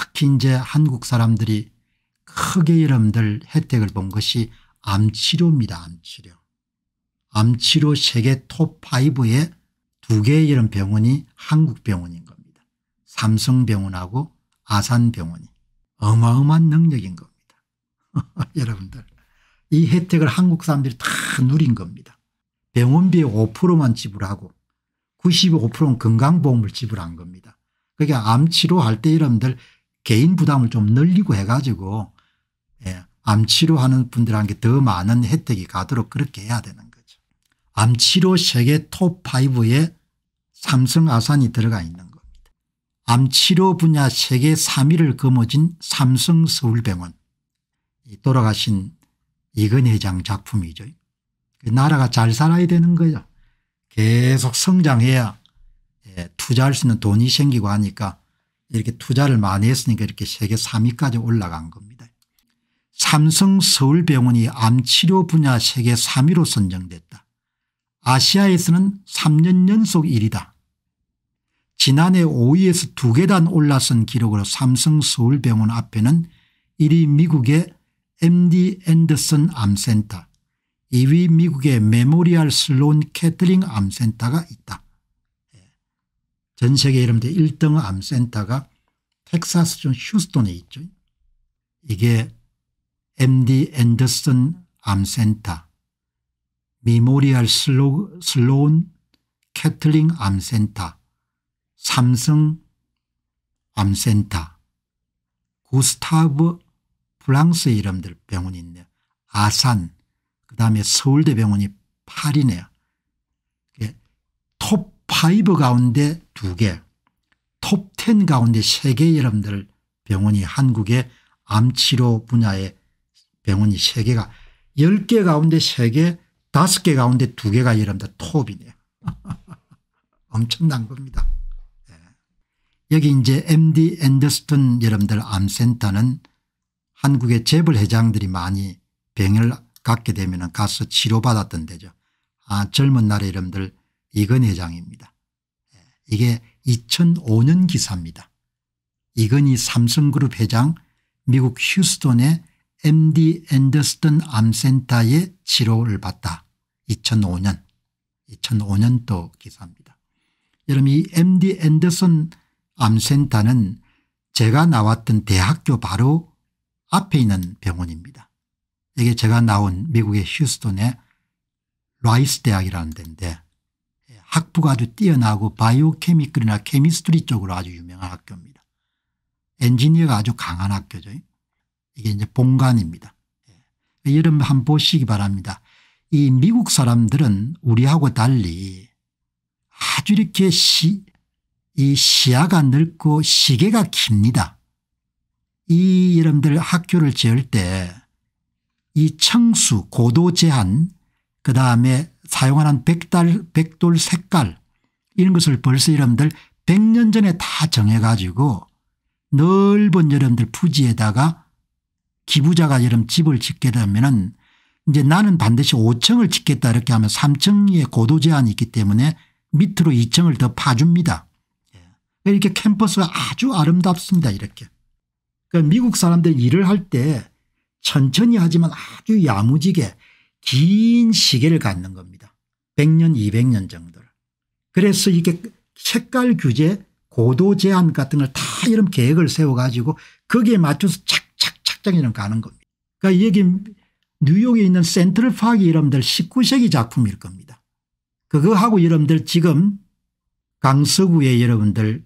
특히 이제 한국 사람들이 크게 이름들 혜택을 본 것이 암치료입니다. 암치료. 암치료 세계 톱5에 두 개의 이런 병원이 한국병원인 겁니다. 삼성병원하고 아산병원이 어마어마한 능력인 겁니다. 여러분들 이 혜택을 한국 사람들이 다 누린 겁니다. 병원비 5%만 지불하고 95%는 건강보험을 지불한 겁니다. 그러니까 암치료할 때 여러분들 개인 부담을 좀 늘리고 해가지고 예, 암치료하는 분들한테 더 많은 혜택이 가도록 그렇게 해야 되는 거죠. 암치료 세계 톱5에 삼성아산이 들어가 있는 겁니다. 암치료 분야 세계 3위를 거머쥔 삼성서울병원 돌아가신 이근 회장 작품이죠. 그 나라가 잘 살아야 되는 거죠. 계속 성장해야 예, 투자할 수 있는 돈이 생기고 하니까 이렇게 투자를 많이 했으니까 이렇게 세계 3위까지 올라간 겁니다. 삼성 서울병원이 암치료 분야 세계 3위로 선정됐다. 아시아에서는 3년 연속 1위다. 지난해 5위에서 두 계단 올라선 기록으로 삼성 서울병원 앞에는 1위 미국의 MD 앤더슨 암센터 2위 미국의 메모리알 슬론 캐틀링 암센터가 있다. 전 세계 여러분들 1등 암센터가 텍사스주 휴스톤에 있죠. 이게 MD 앤더슨 암센터, 미모리알 슬로, 슬로운 캐틀링 암센터, 삼성 암센터, 구스타브 프랑스 이름들 병원이 있네요. 아산, 그 다음에 서울대병원이 파리네요. 파이브 가운데 두개 톱10 가운데 세개 여러분들 병원이 한국의 암치료 분야의 병원이 세개가 10개 가운데 3개 5개 가운데 2개가 여러분들 톱이네요. 엄청난 겁니다. 예. 여기 이제 MD 앤더스턴 여러분들 암센터는 한국의 재벌 회장들이 많이 병을 갖게 되면 가서 치료받았던 데죠. 아 젊은 날에 여러분들 이건 회장입니다. 예, 이게 2005년 기사입니다. 이건희 삼성그룹 회장 미국 휴스턴의 MD 앤더스턴 암센터에 치료를 받다. 2005년 2005년도 기사입니다. 여러분 이 MD 앤더슨 암센터는 제가 나왔던 대학교 바로 앞에 있는 병원입니다. 이게 제가 나온 미국의 휴스턴의 라이스 대학이라는 데인데 학부가 아주 뛰어나고 바이오 케미클이나 케미스트리 쪽으로 아주 유명한 학교입니다. 엔지니어가 아주 강한 학교죠. 이게 이제 본관입니다 예. 여러분 한번 보시기 바랍니다. 이 미국 사람들은 우리하고 달리 아주 이렇게 시, 이 시야가 넓고 시계가 깁니다. 이 여러분들 학교를 지을 때 이 청수 고도 제한 그 다음에 사용하는 백달, 백돌 색깔 이런 것을 벌써 여러분들 100년 전에 다 정해가지고 넓은 여러분들 부지에다가 기부자가 여러분 집을 짓게 되면은 이제 나는 반드시 5층을 짓겠다 이렇게 하면 3층의 고도 제한이 있기 때문에 밑으로 2층을 더 파줍니다. 예. 이렇게 캠퍼스가 아주 아름답습니다. 이렇게. 그러니까 미국 사람들 일을 할 때 천천히 하지만 아주 야무지게 긴 시계를 갖는 겁니다. 100년 200년 정도를. 그래서 이게 색깔 규제 고도 제한 같은 걸 다 이런 계획을 세워가지고 거기에 맞춰서 착착착착이런 가는 겁니다. 그러니까 여기 뉴욕에 있는 센트럴 파크 여러분들 19세기 작품일 겁니다. 그거하고 여러분들 지금 강서구에 여러분들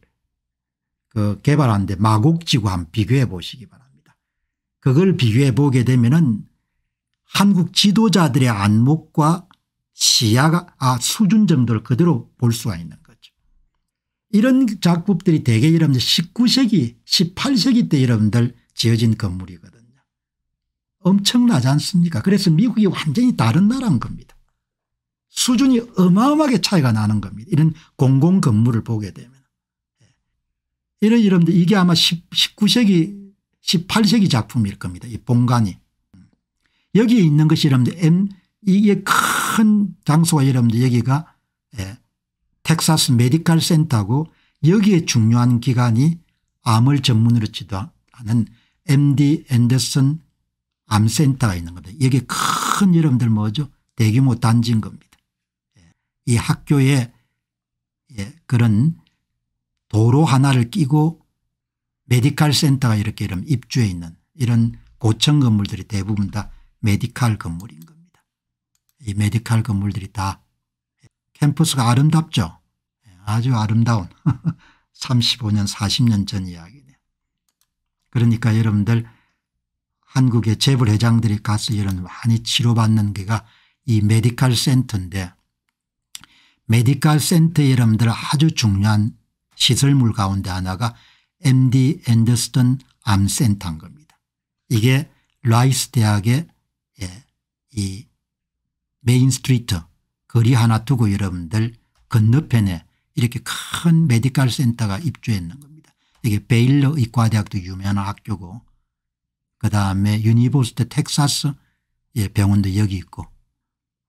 그 개발한데 마곡지구 한 비교해 보시기 바랍니다. 그걸 비교해 보게 되면은 한국 지도자들의 안목과 시야가 아 수준 정도를 그대로 볼 수가 있는 거죠. 이런 작품들이 대개 여러분들 19세기 18세기 때 여러분들 지어진 건물이거든요. 엄청나지 않습니까 그래서 미국이 완전히 다른 나라인 겁니다. 수준이 어마어마하게 차이가 나는 겁니다. 이런 공공 건물을 보게 되면. 예. 이런 여러분들 이게 아마 19세기 18세기 작품일 겁니다. 이 본관이. 여기에 있는 것이 여러분들 이게 큰 장소가 여러분들 여기가 예, 텍사스 메디칼 센터고 여기에 중요한 기관이 암을 전문으로 지도하는 MD 앤더슨 암센터가 있는 겁니다. 여기 큰 여러분들 뭐죠 대규모 단지인 겁니다. 예, 이 학교에 예, 그런 도로 하나를 끼고 메디칼 센터가 이렇게 이런 입주해 있는 이런 고층 건물들이 대부분 다 메디칼 건물인 겁니다. 이 메디칼 건물들이 다 캠퍼스가 아름답죠. 예, 아주 아름다운 35년 40년 전 이야기네요. 그러니까 여러분들 한국의 재벌 회장들이 가서 이런 많이 치료받는 게가 이 메디칼 센터인데 메디칼 센터 여러분들 아주 중요한 시설물 가운데 하나가 MD 앤더스턴 암센터인 겁니다. 이게 라이스 대학의 예, 이 메인 스트리트 거리 하나 두고 여러분들 건너편에 이렇게 큰 메디칼 센터가 입주했는 겁니다. 이게 베일러 의과대학도 유명한 학교고 그다음에 유니버스트 텍사스 예, 병원도 여기 있고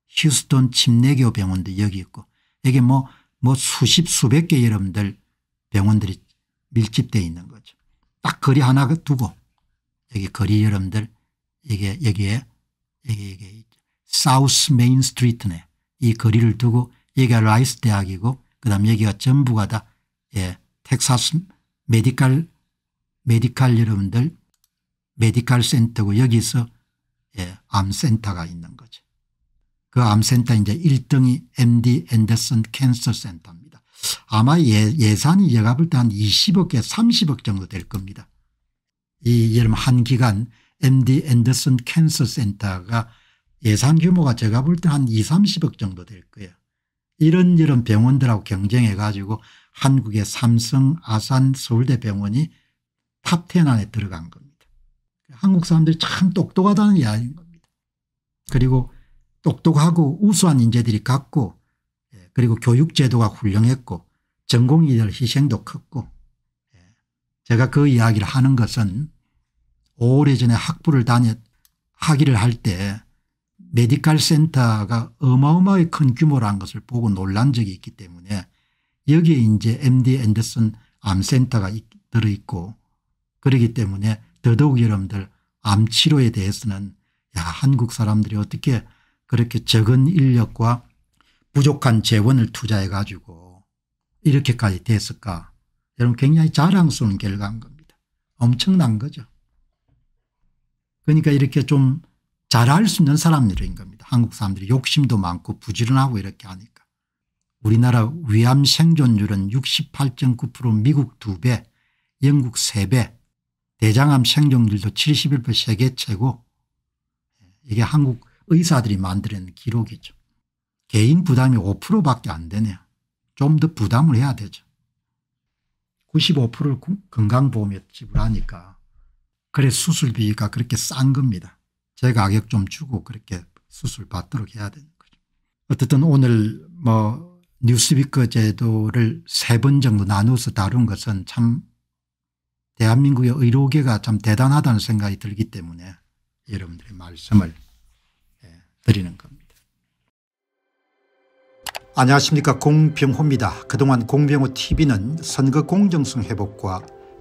휴스턴 침례교 병원도 여기 있고 이게 뭐뭐 뭐 수십 수백 개 여러분들 병원들이 밀집되어 있는 거죠. 딱 거리 하나 두고 여기 거리 여러분들 이게 여기에 이게 사우스 메인 스트리트네. 이 거리를 두고 여기가 라이스 대학이고 그다음 여기가 전부가 다 예, 텍사스 메디칼 메디칼 여러분들 메디칼 센터고 여기서 예, 암센터가 있는 거죠. 그 암센터 이제 1등이 MD 앤더슨 캔서 센터입니다. 아마 예, 예산이 제가 볼 때 한 20억 에 30억 정도 될 겁니다. 이 여름 한 기간 MD 앤더슨 캔서 센터가 예산 규모가 제가 볼 때 한 20, 30억 정도 될 거예요. 이런 이런 병원들하고 경쟁해 가지고 한국의 삼성 아산 서울대 병원이 탑 10 안에 들어간 겁니다. 한국 사람들이 참 똑똑하다는 이야기인 겁니다. 그리고 똑똑하고 우수한 인재들이 갖고 예, 그리고 교육제도가 훌륭했고 전공인들 희생도 컸고 예, 제가 그 이야기를 하는 것은 오래전에 학부를 다녔 학위를 할 때 메디칼 센터가 어마어마하게 큰 규모라는 것을 보고 놀란 적이 있기 때문에 여기에 이제 MD 앤더슨 암센터가 들어있고 그러기 때문에 더더욱 여러분들 암 치료에 대해서는 야 한국 사람들이 어떻게 그렇게 적은 인력과 부족한 재원을 투자해 가지고 이렇게까지 됐을까 여러분 굉장히 자랑스러운 결과인 겁니다. 엄청난 거죠. 그러니까 이렇게 좀 잘할 수 있는 사람들인 겁니다. 한국 사람들이 욕심도 많고 부지런하고 이렇게 하니까. 우리나라 위암 생존율은 68.9% 미국 2배 영국 3배 대장암 생존율도 71% 세계 최고 이게 한국 의사들이 만들어 기록이죠. 개인 부담이 5%밖에 안 되네요. 좀 더 부담을 해야 되죠. 95%를 건강보험에 지불하니까 그래 수술비가 그렇게 싼 겁니다. 제 가격 좀 주고 그렇게 수술 받도록 해야 되는 거죠. 어쨌든 오늘 뭐 뉴스비크 제도를 세 번 정도 나눠서 다룬 것은 참 대한민국의 의료계가 참 대단하다는 생각이 들기 때문에 여러분들의 말씀을 예, 드리는 겁니다. 안녕하십니까 공병호입니다. 그동안 공병호 tv는 선거 공정성 회복과